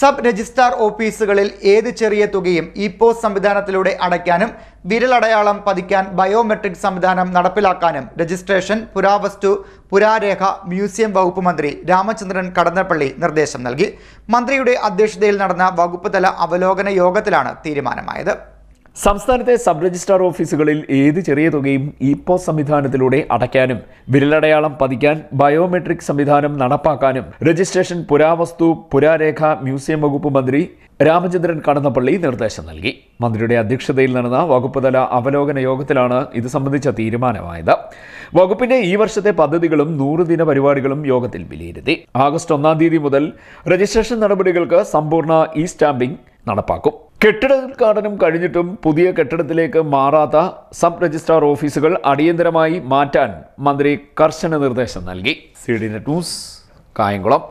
sub registrar ഓഫീസുകളിൽ ഏത് ചെറിയ തുകയും ഇ പോസ് സംവിധാനത്തിലൂടെ അടയ്ക്കാനും വിരലടയാളം പതിക്കാൻ ബയോമെട്രിക് സംവിധാനം നടപ്പിലാക്കാനും രജിസ്ട്രേഷൻ പുരാവസ്തു പുരാരേഖ മ്യൂസിയം വകുപ്പ് മന്ത്രി രാമചന്ദ്രൻ കടന്നപ്പള്ളി നിർദ്ദേശം നൽകി മന്ത്രിയുടെ അധ്യക്ഷതയിൽ നടന്ന വകുപ്പ് തല അവലോകന യോഗത്തിലാണ് തീരുമാനമായത് സംസ്ഥാനത്തെ സബ് രജിസ്ട്രാർ ഓഫീസുകളിൽ ഏത് ചെറിയ തുകയും ഇ പോസ് സംവിധാനത്തിലൂടെ അടയ്ക്കാനും വിരലടയാളം പതിക്കാൻ ബയോമെട്രിക് സംവിധാനം നടപ്പാക്കാനും രജിസ്ട്രേഷൻ പുരാവസ്തു പുരാരേഖ മ്യൂസിയം വകുപ്പ് മന്ത്രി രാമചന്ദ്രൻ കടന്നപ്പള്ളി നിർദ്ദേശം നൽകി മന്ത്രിയുടെ അധ്യക്ഷതയിൽ നടന്ന വകുപ്പുതല അവലോകന യോഗത്തിലാണ് ഇത് സംബന്ധിച്ച തീരുമാനമായത് വകുപ്പിന്റെ ഈ വർഷത്തെ പദ്ധതികളും നൂറുദിന പരിപാടികളും യോഗത്തിൽ വിലയിരുത്തി ആഗസ്റ്റ് ഒന്നാം തീയതി മുതൽ രജിസ്ട്രേഷൻ നടപടികൾക്ക് സമ്പൂർണ്ണ ഇ സ്റ്റാമ്പിംഗ് നടപ്പാക്കും കെട്ടിടോദ്ഘാടനം കഴിഞ്ഞിട്ടും പുതിയ കെട്ടിടത്തിലേക്ക് മാറാത്ത സബ് രജിസ്ട്രാർ ഓഫീസുകൾ അടിയന്തരമായി മാറ്റാൻ മന്ത്രി കർശന നിർദ്ദേശം നൽകി C D net news Kayamkulam